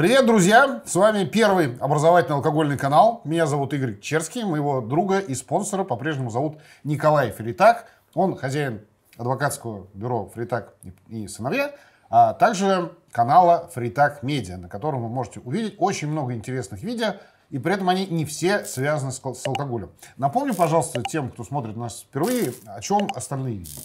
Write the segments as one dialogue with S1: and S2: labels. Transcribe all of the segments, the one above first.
S1: Привет, друзья! С вами первый образовательный алкогольный канал. Меня зовут Игорь Черский, моего друга и спонсора по-прежнему зовут Николай Фритак. Он хозяин адвокатского бюро «Фритак и сыновья», а также канала «Фритак Медиа», на котором вы можете увидеть очень много интересных видео, и при этом они не все связаны с алкоголем. Напомню, пожалуйста, тем, кто смотрит нас впервые, о чем остальные видео.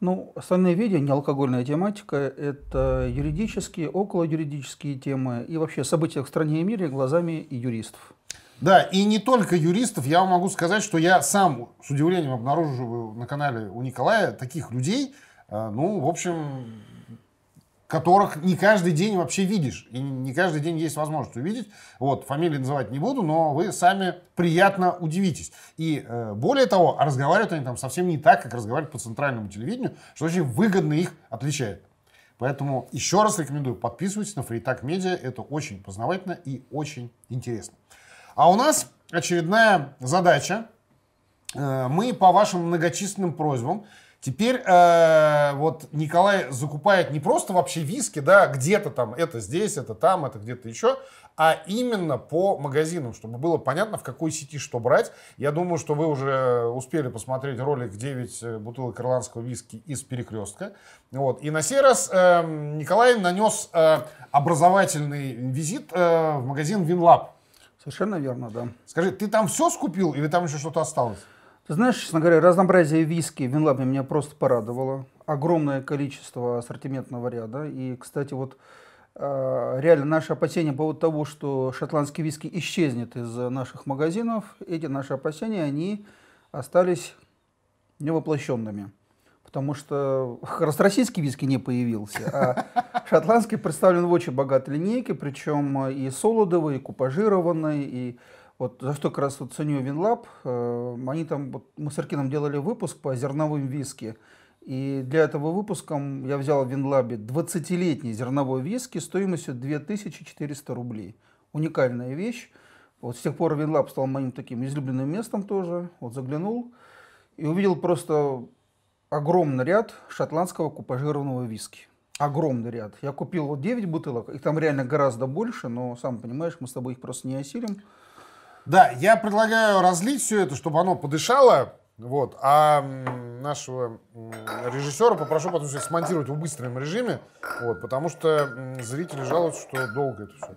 S1: Ну, остальные видео, не алкогольная
S2: тематика, это юридические, околоюридические темы и вообще события в стране и мире глазами и юристов.
S1: Да, и не только юристов. Я вам могу сказать, что я сам с удивлением обнаруживаю на канале у Николая таких людей, э, ну, в общем, которых не каждый день вообще видишь, и не каждый день есть возможность увидеть. Вот, фамилии называть не буду, но вы сами приятно удивитесь. И э, более того, а разговаривают они там совсем не так, как разговаривают по центральному телевидению, что очень выгодно их отличает. Поэтому еще раз рекомендую, подписывайтесь на Фритак Media, это очень познавательно и очень интересно. А у нас очередная задача. Э, мы по вашим многочисленным просьбам Теперь э, вот Николай закупает не просто вообще виски, да, где-то там, это здесь, это там, это где-то еще, а именно по магазинам, чтобы было понятно, в какой сети что брать. Я думаю, что вы уже э, успели посмотреть ролик 9 э, бутылок ирландского виски из перекрестка. Вот. И на сей раз э, Николай нанес э, образовательный визит э, в магазин Винлаб. Совершенно верно, да. Скажи, ты там все скупил или там еще что-то осталось? знаешь, честно говоря, разнообразие виски в
S2: Винлабе меня просто порадовало. Огромное количество ассортиментного ряда. И, кстати, вот э, реально наши опасения по поводу того, что шотландский виски исчезнет из наших магазинов, эти наши опасения, они остались невоплощенными. Потому что российский виски не появился, а шотландский представлен в очень богатой линейке, причем и солодовый, и купажированный, и вот за что как раз вот ценю Винлаб. Э, они там, вот, мы с Иркином делали выпуск по зерновым виски. И для этого выпуска я взял в Винлабе 20-летний зерновой виски стоимостью 2400 рублей. Уникальная вещь. Вот с тех пор Винлаб стал моим таким излюбленным местом тоже. Вот заглянул и увидел просто огромный ряд шотландского купажированного виски. Огромный ряд. Я купил вот 9 бутылок, их там реально гораздо больше, но сам понимаешь, мы с тобой их просто не осилим.
S1: Да, я предлагаю разлить все это, чтобы оно подышало. Вот, а нашего режиссера попрошу потом все смонтировать в быстром режиме, вот, потому что зрители жалуются, что долго это все.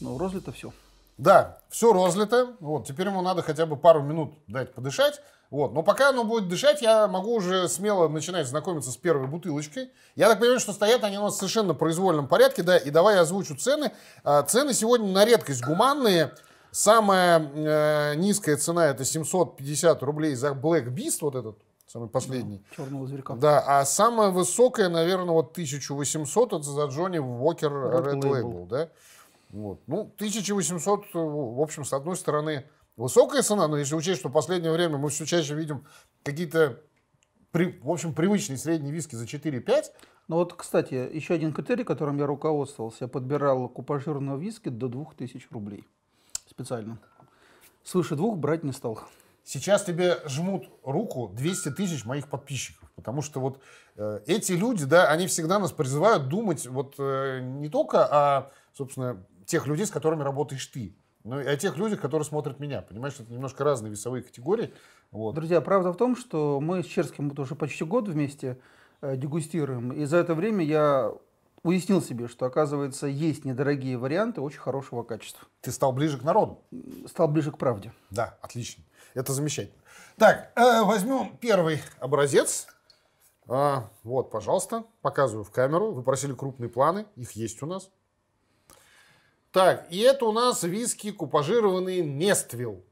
S1: Ну, розлито все. Да, все разлито. Вот, теперь ему надо хотя бы пару минут дать подышать. Вот. Но пока оно будет дышать, я могу уже смело начинать знакомиться с первой бутылочкой. Я так понимаю, что стоят они у нас в совершенно произвольном порядке, да, и давай я озвучу цены. А, цены сегодня на редкость гуманные. Самая э, низкая цена это 750 рублей за Black Beast, вот этот самый последний. Да, черного зверька. Да, а самая высокая, наверное, вот 1800 это за Джонни Уокер Red, Red Label. Label, да. Вот. Ну, 1800, э, в общем, с одной стороны, высокая цена, но если учесть, что в последнее время мы все чаще видим какие-то, при, в общем, привычные средние виски за 4-5. Ну вот, кстати, еще один
S2: критерий, которым я руководствовался, я подбирал купажированного виски до 2000 рублей
S1: специально. Свыше двух брать не стал. Сейчас тебе жмут руку 200 тысяч моих подписчиков, потому что вот э, эти люди, да, они всегда нас призывают думать вот э, не только о, собственно, тех людей, с которыми работаешь ты. Ну, и о тех людях, которые смотрят меня. Понимаешь, это немножко разные весовые категории. Вот. Друзья, правда в том, что
S2: мы с Черским вот уже почти год вместе э, дегустируем. И за это время я уяснил себе, что, оказывается, есть недорогие варианты очень хорошего качества. Ты стал ближе к народу.
S1: Стал ближе к правде. Да, отлично. Это замечательно. Так, э, возьмем первый образец. А, вот, пожалуйста, показываю в камеру. Вы просили крупные планы, их есть у нас. Так, и это у нас виски купажированный Нествил.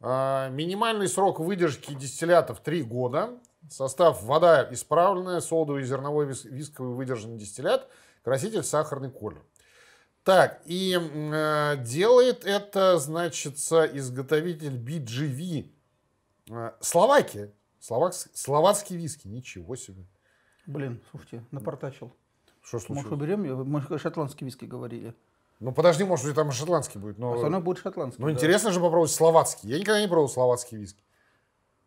S1: А, минимальный срок выдержки дистиллятов 3 года. Состав вода исправленная, содовый, зерновой, висковый выдержанный дистиллят, краситель, сахарный колер. Так, и э, делает это, значит, изготовитель BGV э, Словакия. Словак, словацкий виски, ничего себе. Блин, слушайте, напортачил. Что случилось? Может,
S2: уберем? Мы шотландский виски говорили.
S1: Ну подожди, может быть, там шотландский будет.
S2: Но... Основной а будет шотландский. Ну да. интересно
S1: же попробовать словацкий. Я никогда не пробовал словацкий виски.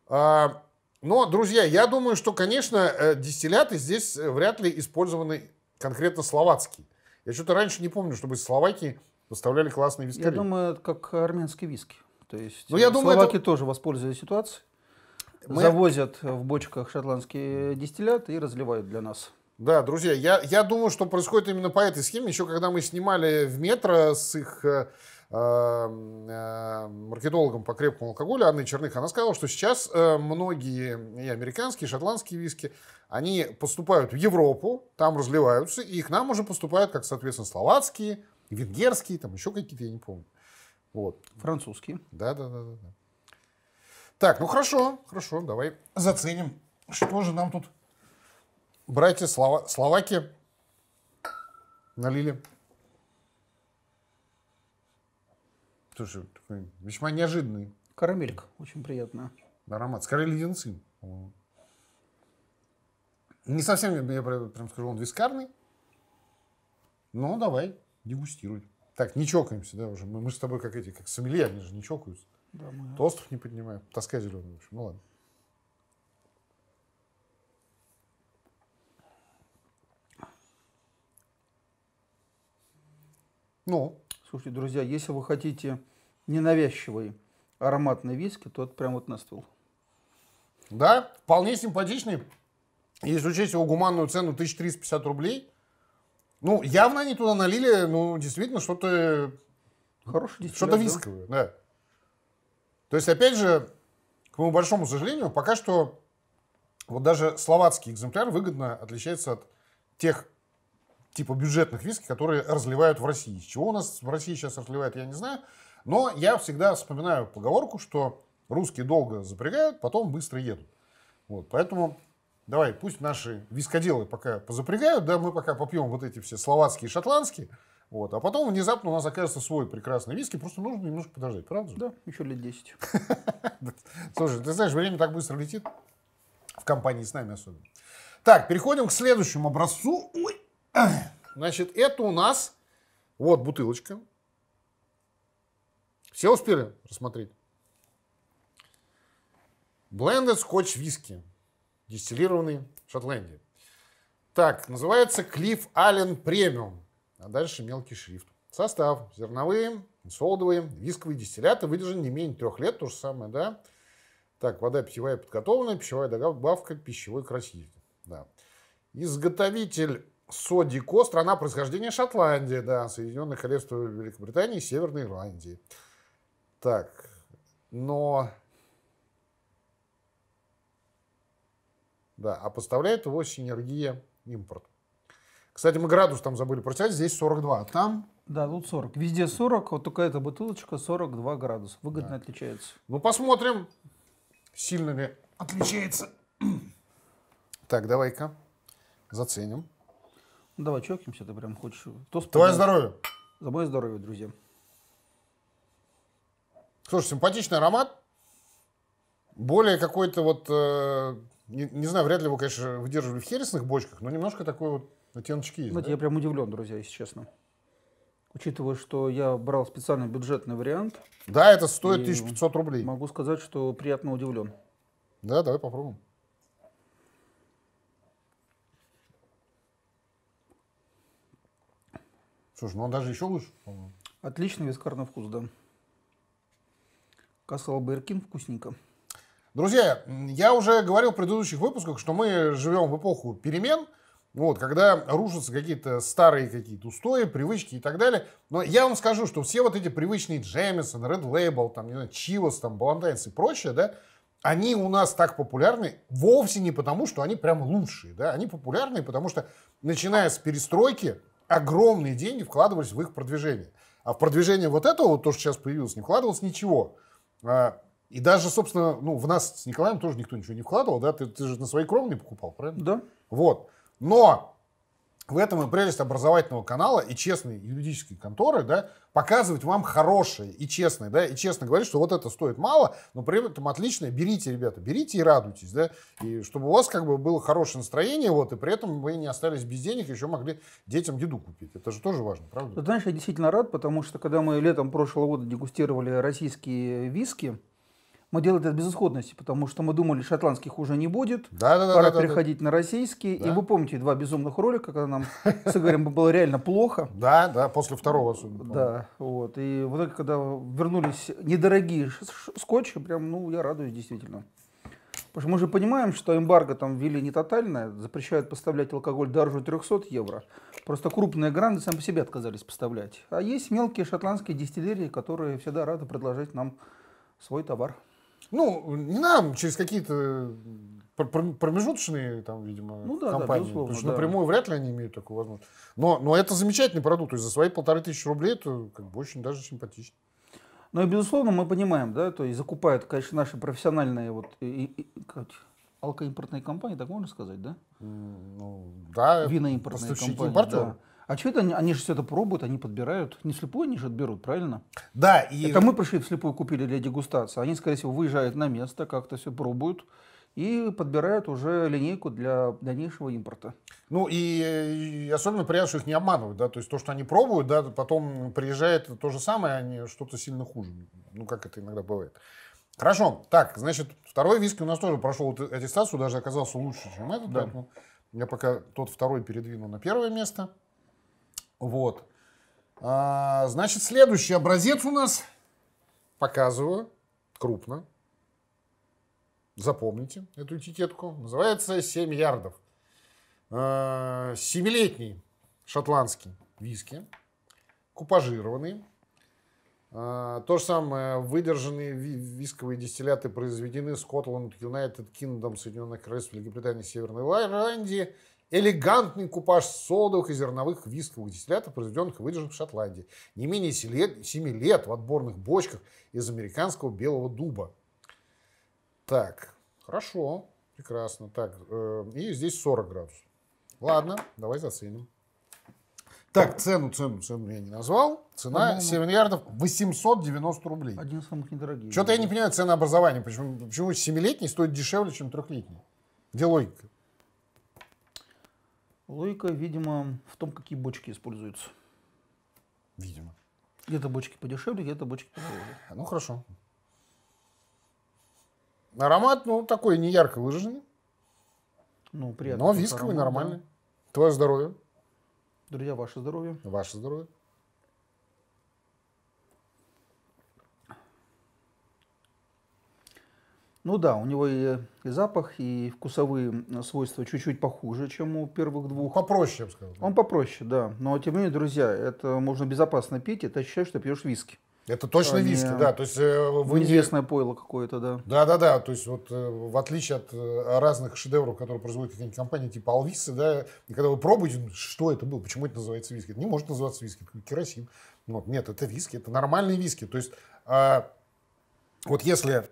S1: А, но, друзья, я думаю, что, конечно, э, дистилляты здесь э, вряд ли использованы конкретно словацкие. Я что-то раньше не помню, чтобы словаки Словакии поставляли классные вискари. Я думаю, это как
S2: армянские виски. То есть ну, я думаю, словаки это...
S1: тоже воспользовались ситуацией. Мы... Завозят в бочках шотландские дистилляты и разливают для нас. Да, друзья, я, я думаю, что происходит именно по этой схеме. Еще когда мы снимали в метро с их э, эм, э, маркетологом по крепкому алкоголю Анной Черных, она сказала, что сейчас э, многие и американские, и шотландские виски, они поступают в Европу, там разливаются, и к нам уже поступают, как, соответственно, словацкие, венгерские, там еще какие-то, я не помню. Вот. Французские. Да, да, да, да. да. Так, ну хорошо, хорошо, давай заценим, что же нам тут братья Слова... словаки налили. Тоже такой весьма неожиданный. Карамелька, очень приятно. Аромат. Скорее леденцы. Не совсем, я прям скажу, он вискарный. Но давай, дегустируй. Так, не чокаемся, да, уже. Мы, мы с тобой как эти, как сомелье, они же не чокаются. Да, мы... Толстов не поднимаем. Тоска зеленая, в общем. Ну ладно.
S2: Ну, слушайте, друзья, если вы хотите ненавязчивый ароматный виски, то это прям вот на ствол. Да,
S1: вполне симпатичный. Если учесть его гуманную цену 1350 рублей, ну, явно они туда налили, ну, действительно, что-то... Хорошее Что-то висковое, да. да. То есть, опять же, к моему большому сожалению, пока что вот даже словацкий экземпляр выгодно отличается от тех типа бюджетных виски, которые разливают в России. чего у нас в России сейчас разливают, я не знаю. Но я всегда вспоминаю поговорку, что русские долго запрягают, потом быстро едут. Вот, поэтому давай, пусть наши вискоделы пока позапрягают, да, мы пока попьем вот эти все словацкие, шотландские, вот, а потом внезапно у нас окажется свой прекрасный виски, просто нужно немножко подождать, правда же? Да, еще лет 10. Слушай, ты знаешь, время так быстро летит, в компании с нами особенно. Так, переходим к следующему образцу. Ой, Значит, это у нас вот бутылочка. Все успели рассмотреть? Blended скотч виски. Дистиллированный в Шотландии. Так, называется Клифф Аллен Премиум. А дальше мелкий шрифт. Состав. Зерновые, солодовые, висковые дистилляты выдержаны не менее трех лет. То же самое, да? Так, вода питьевая подготовленная, пищевая добавка, пищевой краситель. Да. Изготовитель Содико, страна происхождения Шотландия, да, Соединенное Королевство Великобритании и Северной Ирландии. Так, но... Да, а поставляет его синергия импорт. Кстати, мы градус там забыли прочитать, здесь 42, а там... Да, тут 40. Везде 40, вот только эта бутылочка
S2: 42 градуса. Выгодно да. отличается. Ну, посмотрим, сильно ли отличается.
S1: Так, давай-ка заценим.
S2: Давай чокнемся,
S1: ты прям хочешь. Кто Твое здоровье. За мое здоровье, друзья. Слушай, симпатичный аромат. Более какой-то вот, э, не, не знаю, вряд ли его, конечно, выдерживали в хересных бочках, но немножко такой вот оттеночки есть. Знаете, да? я
S2: прям удивлен, друзья, если честно. Учитывая, что я брал специальный бюджетный вариант. Да, это стоит 1500 рублей. Могу сказать, что приятно удивлен. Да, давай попробуем. Слушай, ну он даже еще лучше, по-моему. Отличный вискар на вкус, да.
S1: Касал Байеркин вкусненько. Друзья, я уже говорил в предыдущих выпусках, что мы живем в эпоху перемен, вот, когда рушатся какие-то старые какие-то устои, привычки и так далее. Но я вам скажу, что все вот эти привычные Джемисон, Red Label, там, не знаю, Chivas, там, Балантайнс и прочее, да, они у нас так популярны вовсе не потому, что они прям лучшие, да, они популярны, потому что, начиная с перестройки, огромные деньги вкладывались в их продвижение. А в продвижение вот этого, вот то, что сейчас появилось, не вкладывалось ничего. А, и даже, собственно, ну, в нас с Николаем тоже никто ничего не вкладывал, да? Ты, ты же на свои кровные покупал, правильно? Да. Вот. Но в этом и прелесть образовательного канала и честные юридические конторы, да, показывать вам хорошие и честные, да, и честно говорить, что вот это стоит мало, но при этом отличное, берите, ребята, берите и радуйтесь, да, и чтобы у вас как бы было хорошее настроение, вот, и при этом вы не остались без денег, еще могли детям еду купить. Это же тоже важно, правда? знаешь, я действительно рад, потому что когда мы летом прошлого года дегустировали
S2: российские виски, мы делали это безысходности, потому что мы думали, шотландских уже не будет,
S1: да, да, пора да, да, переходить
S2: да. на российские. Да. И вы помните два безумных ролика, когда нам с Игорем было реально плохо.
S1: Да, да, после второго особенно. Да,
S2: вот. И вот когда вернулись недорогие скотчи, прям, ну, я радуюсь действительно. Потому что мы же понимаем, что эмбарго там ввели не тотальное, запрещают поставлять алкоголь дороже 300 евро. Просто крупные гранды сами по себе отказались поставлять. А есть мелкие шотландские дистиллерии, которые всегда рады предложить нам свой товар.
S1: Ну, не нам, через какие-то э, промежуточные там, видимо, ну, да, компании. Да, Потому что да. напрямую вряд ли они имеют такую возможность. Но, но это замечательный продукт. То есть за свои полторы тысячи рублей это как бы очень даже симпатично. Ну
S2: и, безусловно, мы понимаем, да, то есть закупают, конечно, наши профессиональные вот и, и, как, алкоимпортные компании, так можно сказать, да?
S1: Ну, да. Виноимпортные компании. Импортера. Да.
S2: А что это они, они же все это пробуют, они подбирают. Не слепую они же отберут, правильно? Да. И... Это мы пришли вслепую, купили для дегустации. Они, скорее всего, выезжают на место, как-то все пробуют и
S1: подбирают уже линейку для дальнейшего импорта. Ну и, и особенно приятно, что их не обманывают, да, то есть то, что они пробуют, да, потом приезжает то же самое, а не что-то сильно хуже, ну как это иногда бывает. Хорошо, так, значит, второй виски у нас тоже прошел аттестацию, даже оказался лучше, чем этот, да. поэтому я пока тот второй передвину на первое место. Вот. А, значит, следующий образец у нас. Показываю. Крупно. Запомните эту этикетку. Называется 7 ярдов. А, семилетний шотландский виски. Купажированный. А, то же самое, выдержанные висковые дистилляты произведены Скотланд, Юнайтед, Киндом Соединенных Королевств, Великобритании, Северной Ирландии. Элегантный купаж содовых и зерновых висковых дистиллятов, произведенных и выдержанных в Шотландии. Не менее 7 лет в отборных бочках из американского белого дуба. Так, хорошо, прекрасно. Так, э, и здесь 40 градусов. Ладно, давай заценим. Так, цену, цену, цену я не назвал. Цена 7 миллиардов 890 рублей. Один из самых недорогих. Что-то я не понимаю ценообразование. Почему, почему 7-летний стоит дешевле, чем трехлетний? Где логика? Логика, видимо, в том, какие бочки используются. Видимо. Где-то бочки подешевле, где-то бочки подороже. Ну, хорошо. Аромат, ну, такой не ярко выраженный. Ну, приятно. Но висковый, аромат, нормальный. Да. Твое здоровье. Друзья,
S2: ваше здоровье. Ваше здоровье. Ну да, у него и, и запах, и вкусовые э, свойства чуть-чуть похуже, чем у первых двух. Попроще, я бы сказал. Он попроще, да. Но тем не менее, друзья, это можно безопасно пить, Это, ты ощущаешь, что пьешь виски. Это точно а виски, не... Э, да. То есть, э, вы... Неизвестное пойло какое-то, да.
S1: Да, да, да. То есть, вот в отличие от разных шедевров, которые производят какие-нибудь компании типа Алвисы, да, и когда вы пробуете, что это было, почему это называется виски? Это не может называться виски, это керосин. Вот. Нет, это виски, это нормальные виски. То есть, а... вот если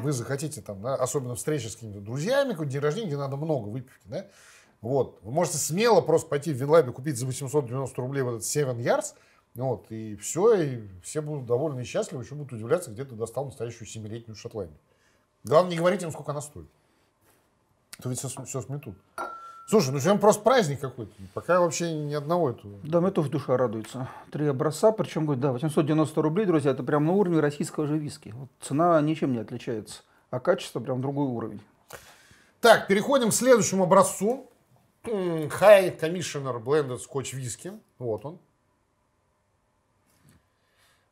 S1: вы захотите там, да, особенно встречи с какими-то друзьями, какой день рождения, где надо много выпивки, да, вот, вы можете смело просто пойти в Винлабе купить за 890 рублей вот этот Seven Ярс, вот, и все, и все будут довольны и счастливы, еще будут удивляться, где ты достал настоящую семилетнюю Шотландию. Главное, не говорите им, сколько она стоит. То ведь все, все сметут. Слушай, ну сегодня просто праздник какой-то. Пока вообще ни одного
S2: этого. Да, мне тоже душа радуется. Три образца, причем, говорит, да, 890 рублей, друзья, это прям на уровне российского же виски. Вот цена ничем не отличается, а качество прям другой уровень.
S1: Так, переходим к следующему образцу. High Commissioner Blended Scotch Whisky. Вот он.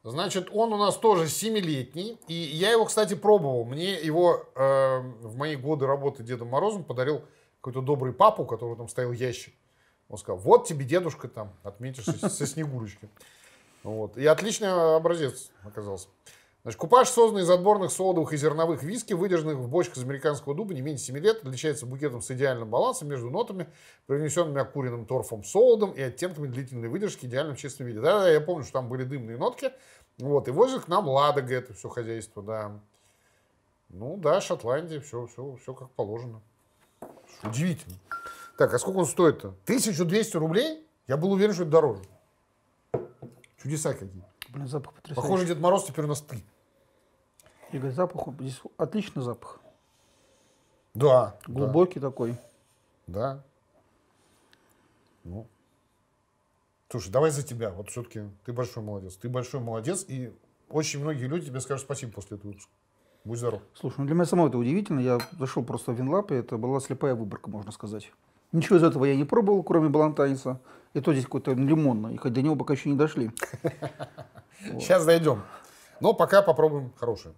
S1: Значит, он у нас тоже летний, И я его, кстати, пробовал. Мне его э, в мои годы работы Дедом Морозом подарил какой-то добрый папа, у которого там стоял ящик. Он сказал, вот тебе, дедушка, там, отметишь со Снегурочки. Вот. И отличный образец оказался. Значит, купаж создан из отборных солодовых и зерновых виски, выдержанных в бочках из американского дуба не менее 7 лет, отличается букетом с идеальным балансом между нотами, привнесенными окуренным торфом солодом и оттенками длительной выдержки идеально в чистом виде. Да-да, я помню, что там были дымные нотки. Вот, и возит к нам Ладога это все хозяйство, да. Ну да, Шотландия, все, все, все как положено. Удивительно. Так, а сколько он стоит-то? 1200 рублей? Я был уверен, что это дороже. Чудеса какие. Блин, запах потрясающий. Похоже, Дед Мороз теперь у нас
S2: ты. Игорь, запах, здесь отличный запах.
S1: Да. Глубокий да. такой. Да. Ну. Слушай, давай за тебя. Вот все-таки ты большой молодец. Ты большой молодец, и очень многие люди тебе скажут спасибо после этого выпуска. Будь здоров.
S2: Слушай, ну для меня самого это удивительно. Я зашел просто в Винлап, и это была слепая выборка, можно сказать. Ничего из этого я не пробовал, кроме балантайса. И то здесь какой-то лимонный, и хоть до него пока еще не дошли. Сейчас дойдем.
S1: Но пока попробуем хорошее.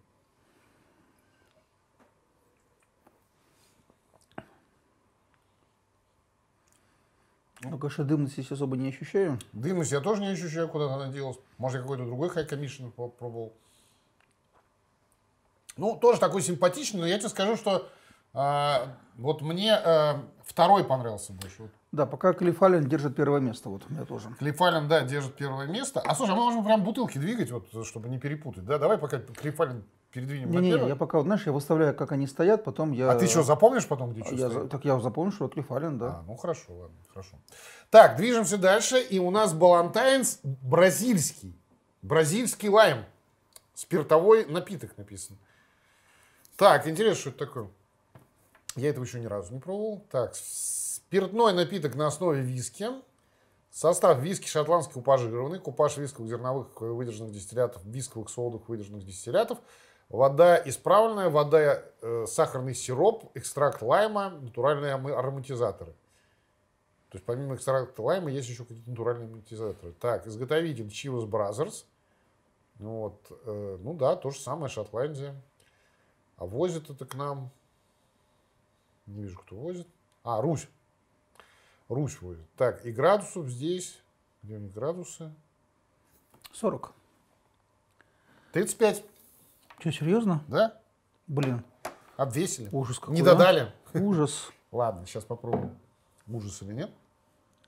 S1: Ну, конечно, дымность здесь особо не ощущаю. Дымность я тоже не ощущаю, куда она делась. Может, я какой-то другой хай-комиссион попробовал. Ну, тоже такой симпатичный, но я тебе скажу, что э, вот мне э, второй понравился больше. Вот. Да,
S2: пока Клифф держит первое место, вот у
S1: меня тоже. Клифф да, держит первое место. А слушай, а мы можем прям бутылки двигать, вот, чтобы не перепутать, да? Давай пока Клифф передвинем не, первое. не, я
S2: пока, знаешь, я выставляю, как они стоят, потом я... А ты что, запомнишь потом, где что я, стоит?
S1: Так я запомню, что Клифф Аллен, да. А, ну хорошо, ладно, хорошо. Так, движемся дальше, и у нас Балантайнс бразильский. Бразильский лайм. Спиртовой напиток написано. Так, интересно, что это такое. Я этого еще ни разу не пробовал. Так, спиртной напиток на основе виски. Состав виски шотландский купажированный, купаж висковых зерновых э, выдержанных дистиллятов, висковых содовых выдержанных дистиллятов, вода исправленная, вода, э, сахарный сироп, экстракт лайма, натуральные ароматизаторы. То есть помимо экстракта лайма есть еще какие-то натуральные ароматизаторы. Так, изготовитель Chivas Brothers. Вот. Э, ну да, то же самое Шотландия. А возит это к нам... Не вижу, кто возит. А, Русь. Русь возит. Так, и градусов здесь... Где у них градусы? 40. 35.
S2: Че, серьезно? Да. Блин. Обвесили. Ужас какой. Не а? додали.
S1: А? Ужас. Ладно, сейчас попробуем. Ужас или нет?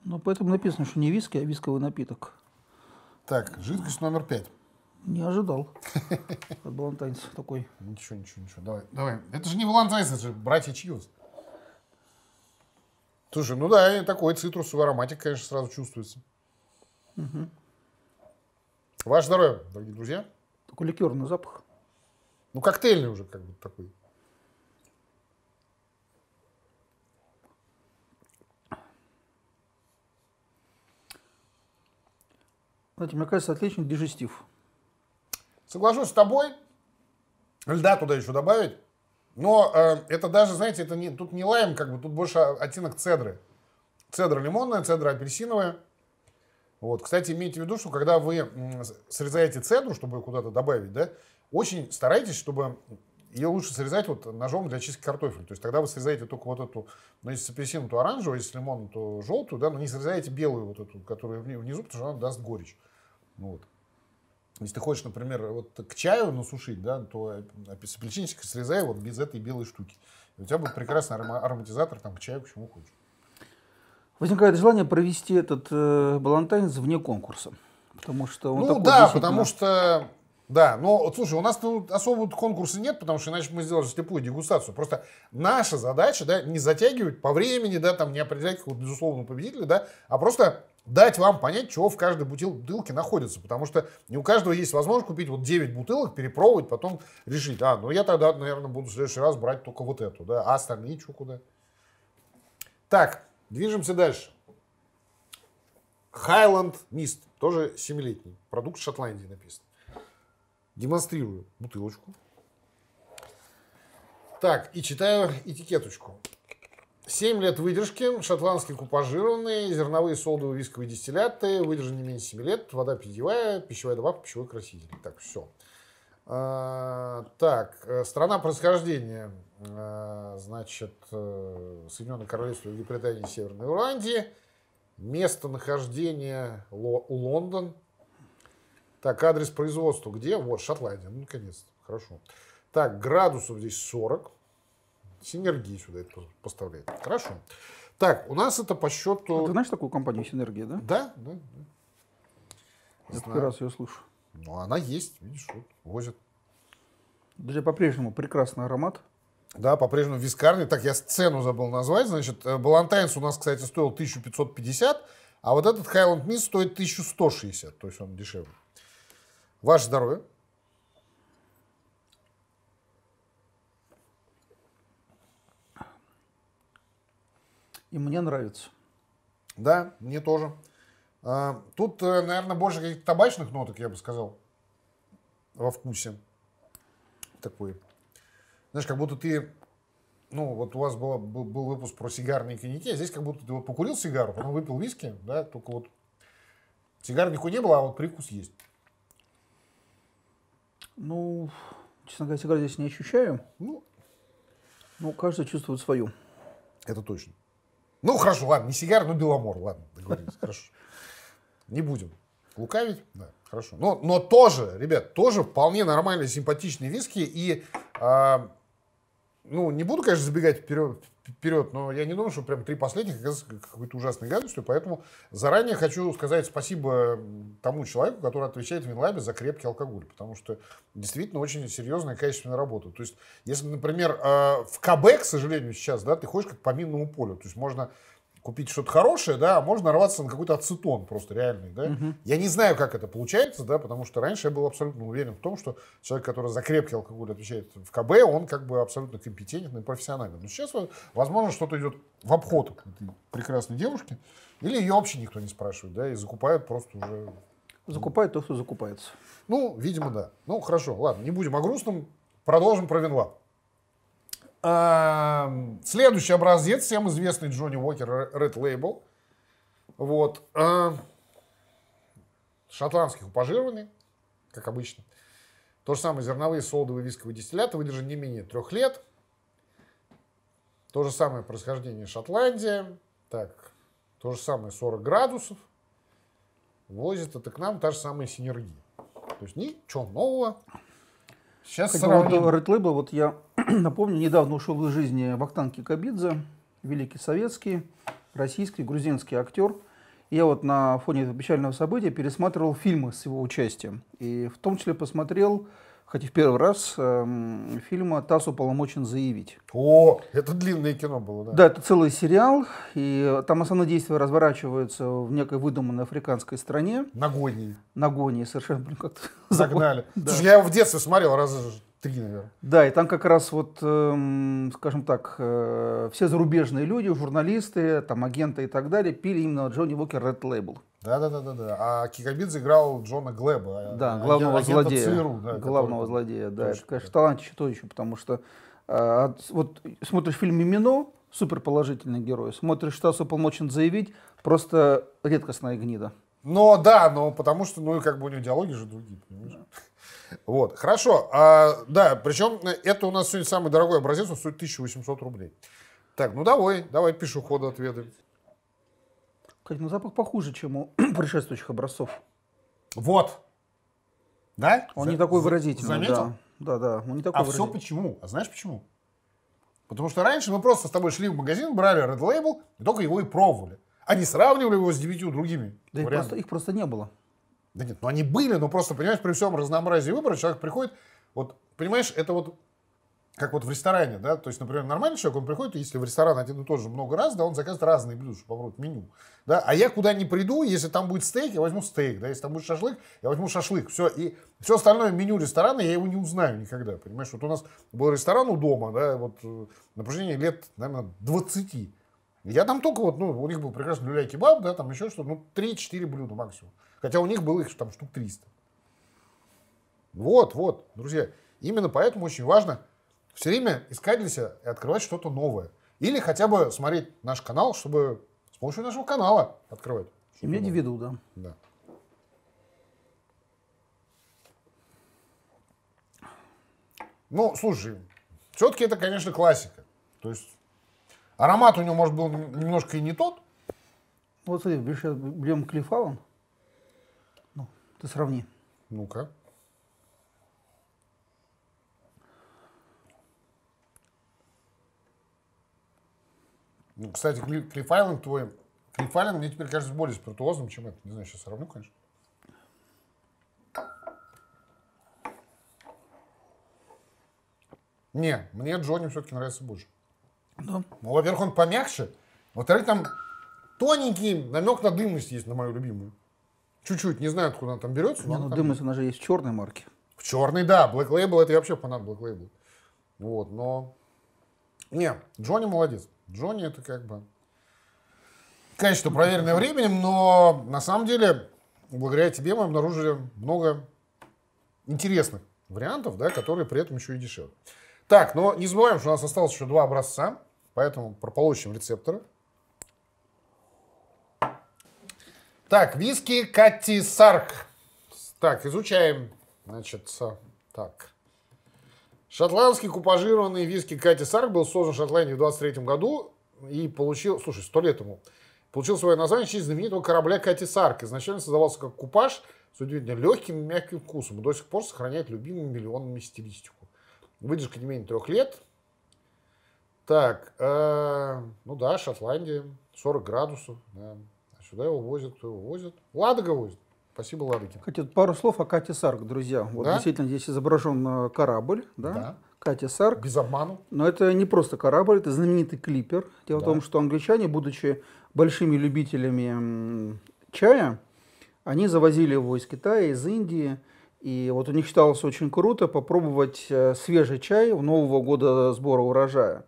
S2: Ну, поэтому написано, что не виски, а висковый напиток. Так, жидкость номер пять. Не
S1: ожидал. От Балантайнс такой. Ничего, ничего, ничего. Давай, давай. Это же не Балантайнс, это же братья Чьюз. Слушай, ну да, такой цитрусовый ароматик, конечно, сразу чувствуется. Угу. Ваше здоровье, дорогие друзья. Такой ликерный запах. Ну, коктейльный уже как бы такой. Знаете, мне кажется, отличный дежестив. Соглашусь с тобой, льда туда еще добавить. Но э, это даже, знаете, это не, тут не лайм, как бы, тут больше оттенок цедры. Цедра лимонная, цедра апельсиновая. Вот. Кстати, имейте в виду, что когда вы срезаете цедру, чтобы куда-то добавить, да, очень старайтесь, чтобы ее лучше срезать вот ножом для чистки картофеля. То есть тогда вы срезаете только вот эту, ну, если с апельсином, то оранжевую, а если с лимоном, то желтую, да, но не срезаете белую вот эту, которая внизу, потому что она даст горечь. Ну вот. Если ты хочешь, например, вот к чаю насушить, да, то соплечничек э, срезай вот без этой белой штуки. И у тебя будет прекрасный ароматизатор там, к чаю, к чему хочешь.
S2: Возникает желание провести этот э, балантайнс вне конкурса. Потому что он Ну такой да, потому
S1: что да, но вот, слушай, у нас тут особо конкурса нет, потому что иначе мы сделали слепую дегустацию. Просто наша задача, да, не затягивать по времени, да, там не определять какого-то безусловного победителя, да, а просто дать вам понять, чего в каждой бутылке находится. Потому что не у каждого есть возможность купить вот 9 бутылок, перепробовать, потом решить, а, ну я тогда, наверное, буду в следующий раз брать только вот эту, да, а остальные что куда. Так, движемся дальше. Highland Mist, тоже 7-летний, продукт Шотландии написан. Демонстрирую бутылочку. Так, и читаю этикеточку. 7 лет выдержки, шотландские купажированные, зерновые солдовые висковые дистилляты, выдержаны не менее 7 лет, вода питьевая, пищевая добавка, пищевой краситель. Так, все. А, так, э, страна происхождения, а, значит, э, Соединенное Королевство Великобритании и Северной Ирландии, нахождения Лондон, так, адрес производства где? Вот, Шотландия, ну, наконец-то, хорошо. Так, градусов здесь 40, Синергии сюда это поставляет. Хорошо. Так, у нас это по счету... А ты знаешь такую компанию «Синергия», да? Да, да. да. Я первый раз ее слышу. Ну, она есть, видишь, вот, возят. Друзья, по-прежнему прекрасный аромат. Да, по-прежнему вискарный. Так, я цену забыл назвать. Значит, э, Балантайнс у нас, кстати, стоил 1550, а вот этот Highland Мисс стоит 1160, то есть он дешевле. Ваше здоровье. И мне нравится. Да, мне тоже. А, тут, э, наверное, больше каких-то табачных ноток, я бы сказал, во вкусе. Такой. Знаешь, как будто ты... Ну, вот у вас был, был, выпуск про сигарные коньяки, а здесь как будто ты вот покурил сигару, потом выпил виски, да, только вот сигар никакой не было, а вот привкус есть.
S2: Ну, честно говоря, сигар здесь не ощущаю. Ну, ну каждый чувствует свою.
S1: Это точно. Ну, хорошо, ладно, не сигар, но Беломор, ладно, договорились, хорошо. Не будем лукавить, да, хорошо. Но, но тоже, ребят, тоже вполне нормальные, симпатичные виски, и а, ну, не буду, конечно, забегать вперед, вперед, но я не думаю, что прям три последних оказались какой-то ужасной гадостью, поэтому заранее хочу сказать спасибо тому человеку, который отвечает в Винлабе за крепкий алкоголь, потому что действительно очень серьезная и качественная работа. То есть, если, например, э, в КБ, к сожалению, сейчас, да, ты ходишь как по минному полю, то есть можно купить что-то хорошее, да, а можно рваться на какой-то ацетон просто реальный, да. Угу. Я не знаю, как это получается, да, потому что раньше я был абсолютно уверен в том, что человек, который за крепкий алкоголь отвечает в КБ, он как бы абсолютно компетентен и профессионален. Но сейчас, возможно, что-то идет в обход этой прекрасной девушки, или ее вообще никто не спрашивает, да, и закупают просто уже... Закупают то, что закупается. Ну, видимо, да. Ну, хорошо, ладно, не будем о грустном, продолжим про винлаб. Эм, следующий образец, всем известный Джонни Уокер Red Label. Вот. Эм, шотландский упажированный, как обычно. То же самое зерновые солдовые висковые дистилляты выдержаны не менее трех лет. То же самое происхождение Шотландия. Так, то же самое 40 градусов. Возит это к нам та же самая синергия. То есть ничего нового. Сейчас Хотя сравним. Вот
S2: Red Label, вот я напомню, недавно ушел из жизни Вахтан Кикабидзе, великий советский, российский, грузинский актер. Я вот на фоне этого печального события пересматривал фильмы с его участием. И в том числе посмотрел Хотя в первый раз э, фильма «ТАСС уполномочен заявить».
S1: О, это длинное кино было, да? Да, это
S2: целый сериал, и там основное действие разворачивается в некой выдуманной африканской стране. Нагонии. Нагонии, совершенно, блин, как-то... Загнали. Да. Слушай, я
S1: его в детстве смотрел раза три, наверное.
S2: Да, и там как раз вот, э, скажем так, э, все зарубежные люди, журналисты, там агенты и так далее, пили именно Джонни Уокер Red Label.
S1: Да, да, да, да, А Кикабидзе играл Джона Глеба. А да, главного агента злодея. ЦРУ, да, главного который...
S2: злодея, да. Точно, это, конечно, талант талантище то еще, потому что а, вот смотришь фильм Мимино, суперположительный герой. Смотришь, что уполномочен заявить, просто редкостная гнида.
S1: Ну да, но ну потому что, ну, как бы у него диалоги же другие, понимаешь? Вот, хорошо. А, да, причем это у нас сегодня самый дорогой образец, он стоит 1800 рублей. Так, ну давай, давай пишу ход ответы. Кать, ну запах похуже, чем у предшествующих образцов. Вот. Да? Он За... не такой выразительный. Заметил? Да, да. да. Он не такой а все почему? А знаешь почему? Потому что раньше мы просто с тобой шли в магазин, брали Red Label, и только его и пробовали. Они а сравнивали его с девятью другими. Да их просто, их просто не было. Да нет, ну они были, но просто, понимаешь, при всем разнообразии выбора человек приходит, вот, понимаешь, это вот как вот в ресторане, да, то есть, например, нормальный человек, он приходит, если в ресторан один и тот же много раз, да, он заказывает разные блюда, чтобы попробовать меню, да, а я куда не приду, если там будет стейк, я возьму стейк, да, если там будет шашлык, я возьму шашлык, все, и все остальное меню ресторана я его не узнаю никогда, понимаешь, вот у нас был ресторан у дома, да, вот э, на протяжении лет, наверное, 20, я там только вот, ну, у них был прекрасный люля-кебаб, да, там еще что-то, ну, 3-4 блюда максимум, хотя у них было их там штук 300. Вот, вот, друзья, именно поэтому очень важно все время искать для себя и открывать что-то новое. Или хотя бы смотреть наш канал, чтобы с помощью нашего канала открывать. Иметь в виду, да. Да. Ну, слушай, все-таки это, конечно, классика. То есть аромат у него, может, был немножко и не тот. Вот смотри, берем клифалом.
S2: Ну, ты сравни.
S1: Ну-ка. Ну, кстати, Клифф Айленд твой... Клифф Айленд мне теперь кажется более спиртуозным, чем это. Не знаю, сейчас сравню, конечно. Не, мне Джонни все-таки нравится больше. Да. Ну, во-первых, он помягче. Во-вторых, там тоненький намек на дымность есть, на мою любимую. Чуть-чуть, не знаю, откуда она там берется. Не, но ну, там дымность, она же есть в черной марке. В черной, да. Black Label, это я вообще фанат Black Label. Вот, но... Не, Джонни молодец. Джонни это как бы, конечно, проверенное временем, но на самом деле благодаря тебе мы обнаружили много интересных вариантов, да, которые при этом еще и дешевле. Так, но не забываем, что у нас осталось еще два образца, поэтому прополучим рецепторы. Так, виски Кати Сарк. Так, изучаем. Значит, э, так. Шотландский купажированный виски Кати Сарк был создан в Шотландии в 23 году и получил, слушай, сто лет ему, получил свое название через знаменитого корабля Кати Сарк. Изначально создавался как купаж с удивительно легким и мягким вкусом до сих пор сохраняет любимыми миллионами стилистику. Выдержка не менее трех лет. Так, э, ну да, Шотландия, 40 градусов. Да. А сюда его возят, кто его возит? Ладога возит. Спасибо, Ладыгин.
S2: Хотел пару слов о Кате Сарк, друзья. Вот да? действительно здесь изображен э, корабль, да? да. Катя Сарк. Без обману. Но это не просто корабль, это знаменитый клипер. Дело да. в том, что англичане, будучи большими любителями чая, они завозили его из Китая, из Индии. И вот у них считалось очень круто попробовать э, свежий чай в нового года сбора урожая.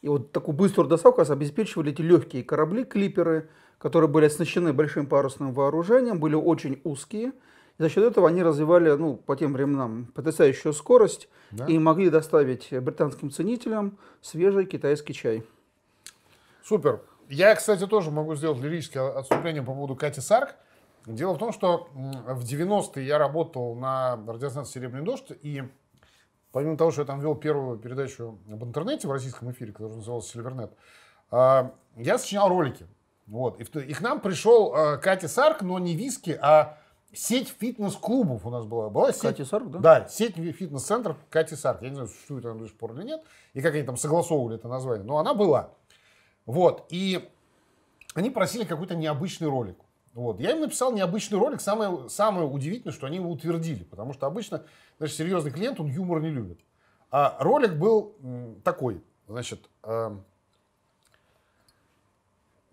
S2: И вот такую быструю доставку обеспечивали эти легкие корабли, клиперы – которые были оснащены большим парусным вооружением, были очень узкие. И за счет этого они развивали, ну, по тем временам, потрясающую скорость да? и могли доставить британским ценителям свежий китайский чай.
S1: Супер. Я, кстати, тоже могу сделать лирическое отступление по поводу Кати Сарк. Дело в том, что в 90-е я работал на радиостанции «Серебряный дождь», и помимо того, что я там вел первую передачу в интернете, в российском эфире, которая называлась «Сильвернет», а, я сочинял ролики вот. И, и к нам пришел э, Катя Сарк, но не виски, а сеть фитнес-клубов у нас была. была сеть, Катя Сарк, да? Да, сеть фитнес-центров Катя Сарк. Я не знаю, существует она до сих пор или нет, и как они там согласовывали это название, но она была. Вот, и они просили какой-то необычный ролик. Вот. Я им написал необычный ролик. Самое, самое удивительное, что они его утвердили. Потому что обычно, значит, серьезный клиент, он юмор не любит. А ролик был такой. Значит, эм,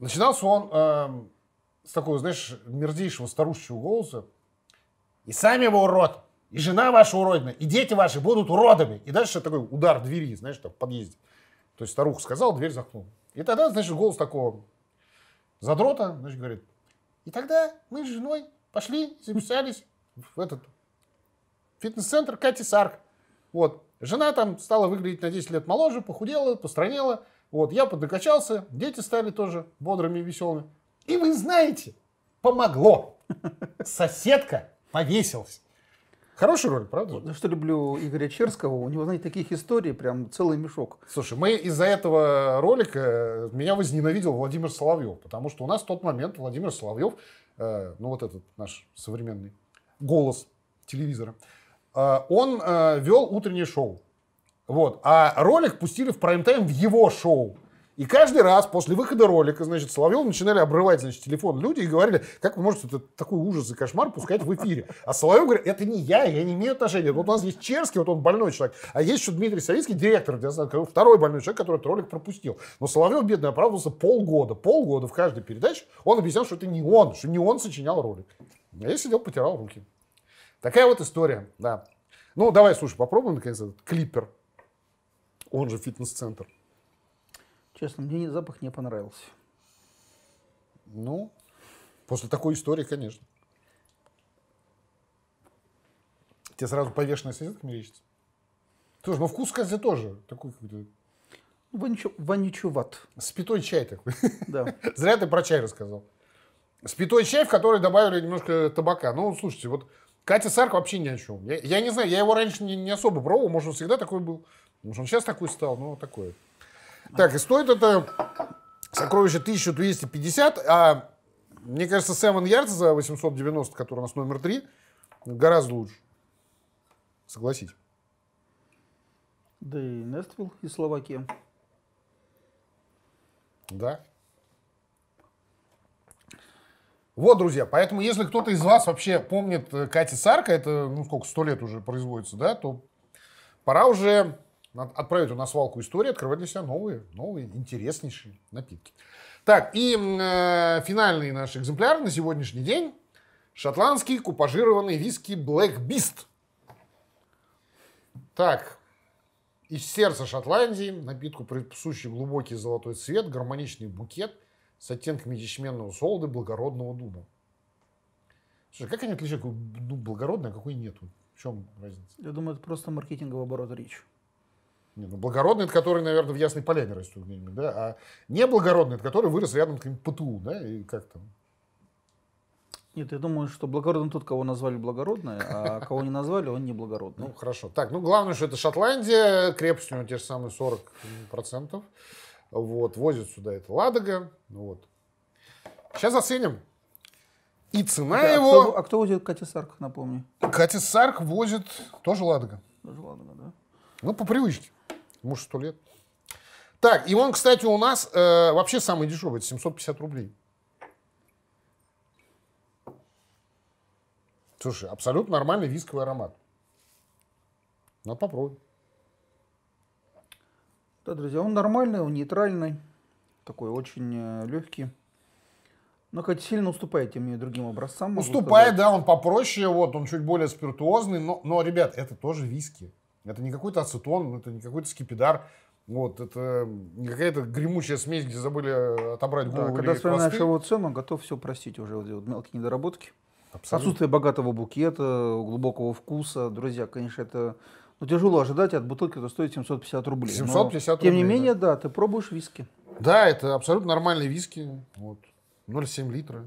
S1: Начинался он э, с такого, знаешь, мерзейшего старущего голоса. И сами вы урод, и жена ваша уродина, и дети ваши будут уродами. И дальше такой удар двери, знаешь, там в подъезде. То есть старуха сказала, дверь захнула. И тогда, значит, голос такого задрота, значит, говорит, и тогда мы с женой пошли, записались в этот фитнес-центр Кати Сарк. Вот. Жена там стала выглядеть на 10 лет моложе, похудела, постранела. Вот, я поднакачался, дети стали тоже бодрыми и веселыми. И вы знаете, помогло. Соседка повесилась. Хороший роль, правда? Ну, что люблю Игоря Черского, у него, знаете, таких историй прям целый мешок. Слушай, мы из-за этого ролика, э, меня возненавидел Владимир Соловьев, потому что у нас в тот момент Владимир Соловьев, э, ну вот этот наш современный голос телевизора, э, он э, вел утреннее шоу вот. А ролик пустили в прайм-тайм в его шоу. И каждый раз после выхода ролика, значит, Соловьев начинали обрывать, значит, телефон люди и говорили, как вы можете этот, такой ужас и кошмар пускать в эфире. А Соловьев говорит, это не я, я не имею отношения. Вот у нас есть Черский, вот он больной человек. А есть еще Дмитрий Савицкий, директор, я знаю, второй больной человек, который этот ролик пропустил. Но Соловьев, бедный, оправдывался полгода. Полгода в каждой передаче он объяснял, что это не он, что не он сочинял ролик. А я сидел, потирал руки. Такая вот история, да. Ну, давай, слушай, попробуем, наконец, этот клипер он же фитнес-центр. Честно, мне запах не понравился. Ну, после такой истории, конечно. Тебе сразу повешенная сосиска мерещится? Слушай, но ну вкус, кстати, тоже такой какой-то... Вонючу, вонючуват. Спитой чай такой. Да. Зря ты про чай рассказал. Спитой чай, в который добавили немножко табака. Ну, слушайте, вот Катя Сарк вообще ни о чем. Я, я не знаю, я его раньше не, не особо пробовал, может, он всегда такой был. Потому что он сейчас такой стал, но ну, такой. Так, и стоит это сокровище 1250, а мне кажется, Seven Yards за 890, который у нас номер 3, гораздо лучше. Согласитесь. Да и Нествилл из Словакии. Да. Вот, друзья, поэтому если кто-то из вас вообще помнит э, Кати Сарка, это, ну, сколько, сто лет уже производится, да, то пора уже надо отправить его на свалку истории, открывать для себя новые, новые, интереснейшие напитки. Так, и э, финальный наш экземпляр на сегодняшний день. Шотландский купажированный виски Black Beast. Так, из сердца Шотландии напитку присущий глубокий золотой цвет, гармоничный букет с оттенками ячменного солода и благородного дуба. Слушай, как они отличают, какой дуб ну, благородный, а какой нету? В чем разница? Я думаю, это просто маркетинговый оборот речь. Не, ну, благородный, это который, наверное, в Ясной Поляне растет где да? А неблагородный, это который вырос рядом с ПТУ, да? И как там? Нет, я думаю, что благородным тот, кого назвали благородный, а кого не назвали, он не благородный. Ну, хорошо. Так, ну, главное, что это Шотландия, крепость у него те же самые 40%. Вот, возит сюда это Ладога. Ну вот. Сейчас оценим. И цена да, а его... А кто, а кто возит Катя
S2: Сарк, напомню?
S1: Катя Сарк возит тоже Ладога. Тоже Ладога, да. Ну, по привычке. Муж сто лет. Так, и он, кстати, у нас э, вообще самый дешевый, это 750 рублей. Слушай, абсолютно нормальный висковый аромат. Надо попробовать. Да, друзья, он нормальный, он нейтральный,
S2: такой очень э,
S1: легкий. Но хоть
S2: сильно уступает тем
S1: и другим образцам. Уступает, да, он попроще, вот, он чуть более спиртуозный, но, но, ребят, это тоже виски. Это не какой-то ацетон, это не какой-то скипидар. Вот, это эм, не какая-то гремучая смесь, где забыли э, отобрать голову да, Когда вспоминаешь его
S2: цену, готов все простить уже, вот, вот мелкие недоработки. Абсолютно. Отсутствие богатого букета, глубокого вкуса. Друзья, конечно, это ну, тяжело ожидать от бутылки, которая стоит 750 рублей. 750 Но, рублей. Тем не менее, да. да, ты пробуешь виски. Да,
S1: это абсолютно нормальные виски. Вот. 0,7 литра.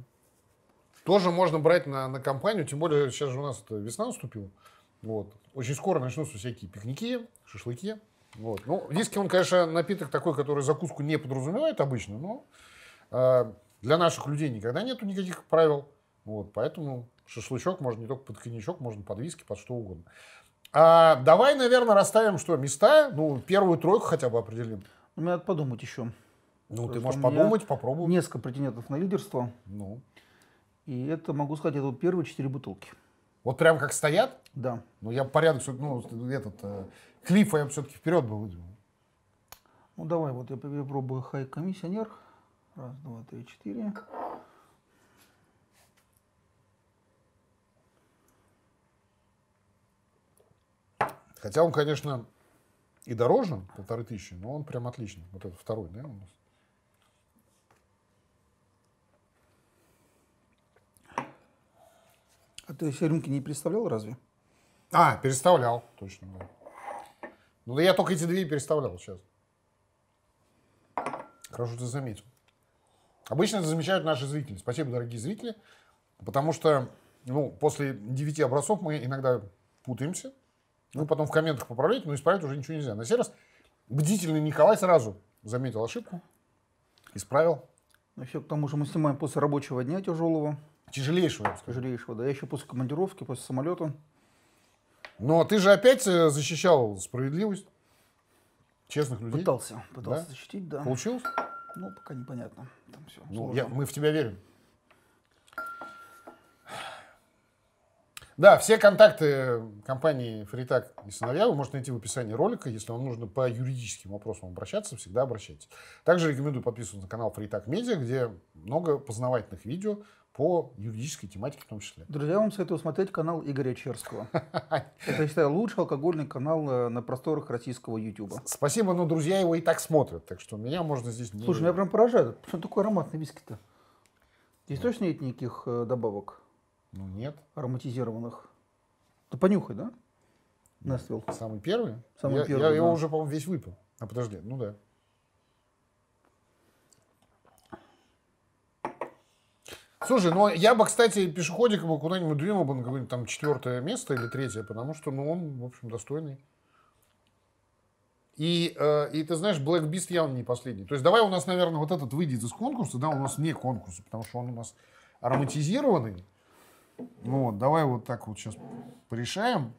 S1: Тоже можно брать на, на компанию, тем более сейчас же у нас весна наступила. Вот. Очень скоро начнутся всякие пикники, шашлыки. Вот. Ну, виски, он, конечно, напиток такой, который закуску не подразумевает обычно, но э, для наших людей никогда нету никаких правил. Вот, поэтому шашлычок можно не только под коньячок, можно под виски, под что угодно. А, давай, наверное, расставим что, места? Ну, первую тройку хотя бы определим. Ну, надо подумать еще. Ну, Потому ты можешь подумать,
S2: попробовать. Несколько претендентов на лидерство. Ну. И это, могу сказать, это вот первые четыре бутылки. Вот прям как стоят? Да. Ну, я порядок, ну, этот, э, Клифа
S1: я бы все-таки вперед бы выдвинул.
S2: Ну, давай, вот я попробую хай-комиссионер. Раз, два, три, четыре.
S1: Хотя он, конечно, и дороже, полторы тысячи, но он прям отличный. Вот этот второй, да, у нас? А ты все рюмки не переставлял разве? А, переставлял, точно, да. Ну, я только эти две переставлял сейчас. Хорошо, ты заметил. Обычно это замечают наши зрители. Спасибо, дорогие зрители. Потому что, ну, после 9 образцов мы иногда путаемся. Ну, потом в комментах поправлять, но исправить уже ничего нельзя. На сей раз бдительный Николай сразу заметил ошибку, исправил. Ну Еще к тому же мы снимаем после рабочего дня тяжелого. Тяжелейшего, я бы сказал.
S2: Тяжелейшего, да. Я еще после командировки, после самолета. Но ты же опять э, защищал
S1: справедливость честных людей. Пытался, пытался да? защитить, да. Получилось?
S2: Ну, пока непонятно. Там все ну, я,
S1: мы в тебя верим. Да, все контакты компании Фритак и сыновья вы можете найти в описании ролика. Если вам нужно по юридическим вопросам обращаться, всегда обращайтесь. Также рекомендую подписываться на канал Фритак Медиа, где много познавательных видео по юридической тематике в том числе.
S2: Друзья, вам советую смотреть канал Игоря Черского. Это, я считаю, лучший алкогольный канал э, на просторах российского YouTube. Спасибо, но друзья его и так смотрят, так что меня можно здесь... Не... Слушай, меня прям поражает, что такой ароматный виски-то? Здесь ну. точно нет никаких э, добавок? Ну, нет. Ароматизированных? Ты понюхай, да? На Наствел. Самый первый?
S1: Самый первый, Я его уже, по-моему, весь выпил. А подожди, ну да. Слушай, ну я бы, кстати, пешеходика бы куда-нибудь двинул бы на какое-нибудь там четвертое место или третье, потому что, ну, он, в общем, достойный. И, э, и ты знаешь, Black Beast явно не последний. То есть давай у нас, наверное, вот этот выйдет из конкурса, да, у нас не конкурс, потому что он у нас ароматизированный. Ну вот, давай вот так вот сейчас порешаем.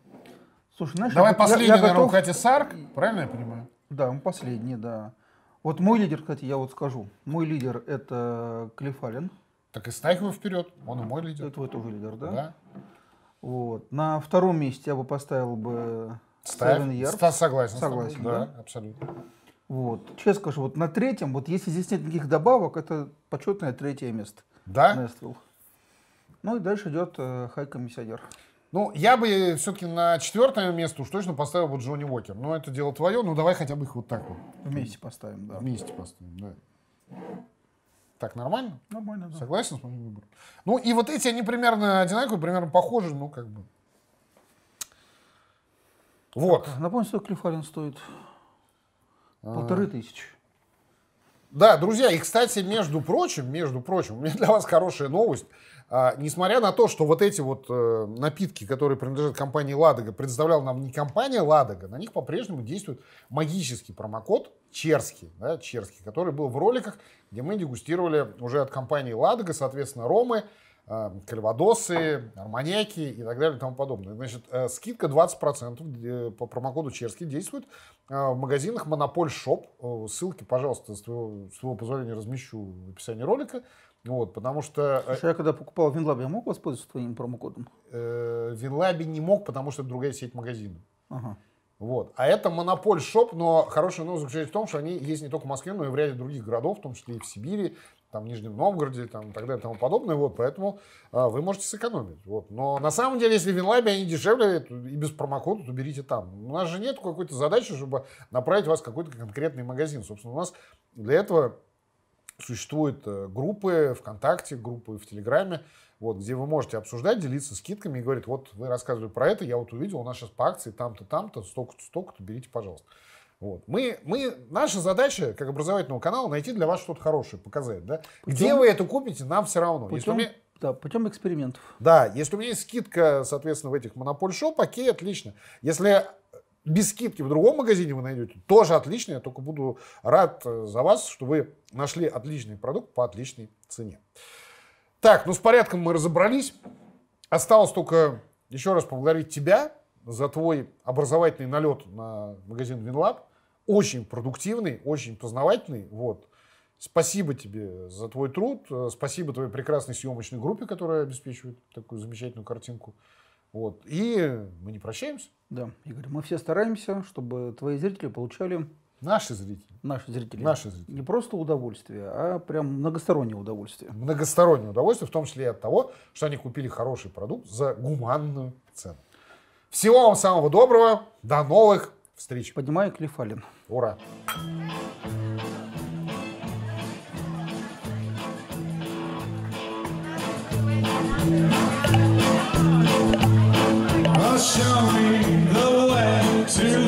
S1: Слушай, знаешь, давай я, последний, я, я наверное, готов... Кати
S2: Сарк, правильно я понимаю? Да, он последний, да. Вот мой лидер, кстати, я вот скажу. Мой лидер это Клифалин. Так и ставь его вперед, он и мой лидер. Это твой тоже лидер, да? Да. Вот. На втором месте я бы поставил бы Ставь. Стас согласен. Согласен, да, да. Абсолютно. Вот. Честно скажу, вот на третьем, вот если здесь нет никаких добавок, это почетное третье место. Да? Нествилл. Ну и дальше идет
S1: э, Хай Комиссионер. Ну, я бы все-таки на четвертое место уж точно поставил бы Джонни Уокер. Но это дело твое, ну давай хотя бы их вот так вот. Вместе поставим, да. Вместе поставим, да. Так нормально? Нормально, да. Согласен с моим выбором? Ну, и вот эти, они примерно одинаковые, примерно похожи, ну, как бы. Вот. Так, напомню, что
S2: Клифарин стоит?
S1: А. Полторы тысячи. Да, друзья, и, кстати, между прочим, между прочим, у меня для вас хорошая новость. А, несмотря на то, что вот эти вот э, напитки, которые принадлежат компании «Ладога», представляла нам не компания «Ладога», на них по-прежнему действует магический промокод «Черский», да, «Черский», который был в роликах, где мы дегустировали уже от компании «Ладога», соответственно, ромы, Э, кальвадосы, арманьяки и так далее и тому подобное. Значит, э, скидка 20% по промокоду Черский действует э, в магазинах Монополь Шоп. Ссылки, пожалуйста, с твоего, с твоего позволения размещу в описании ролика. Вот, потому что... Слушай, я когда покупал Винлаб, я мог воспользоваться твоим промокодом? Винлаби не мог, потому что это другая сеть магазинов. Ага. Вот. А это монополь шоп, но хорошая новость заключается в том, что они есть не только в Москве, но и в ряде других городов, в том числе и в Сибири, там, Нижнем Новгороде там, и так далее и тому подобное. Вот, поэтому а, вы можете сэкономить. Вот. Но на самом деле, если в Винлабе они дешевле то, и без промокода, то берите там. У нас же нет какой-то задачи, чтобы направить вас в какой-то конкретный магазин. Собственно, у нас для этого существуют э, группы ВКонтакте, группы в Телеграме, вот, где вы можете обсуждать, делиться скидками и говорить, вот вы рассказывали про это, я вот увидел, у нас сейчас по акции там-то, там-то, столько-то, столько-то, берите, пожалуйста. Вот. Мы, мы, наша задача, как образовательного канала, найти для вас что-то хорошее, показать. Да? Путем, Где вы это купите, нам все равно. Путем, если меня, да, путем экспериментов. Да, если у меня есть скидка, соответственно, в этих монополь-шоп, окей, отлично. Если без скидки в другом магазине вы найдете, тоже отлично. Я только буду рад э, за вас, что вы нашли отличный продукт по отличной цене. Так, ну с порядком мы разобрались. Осталось только еще раз поблагодарить тебя за твой образовательный налет на магазин Винлаб. Очень продуктивный, очень познавательный. Вот. Спасибо тебе за твой труд. Э, спасибо твоей прекрасной съемочной группе, которая обеспечивает такую замечательную картинку. Вот. И мы не прощаемся. Да, Игорь, мы все стараемся,
S2: чтобы твои зрители получали... Наши зрители. Наши зрители. Наши зрители. Не просто удовольствие,
S1: а прям многостороннее удовольствие. Многостороннее удовольствие, в том числе и от того, что они купили хороший продукт за гуманную цену. Всего вам самого доброго. До новых встреч. Поднимаю Клифалин. Ура. show me the way to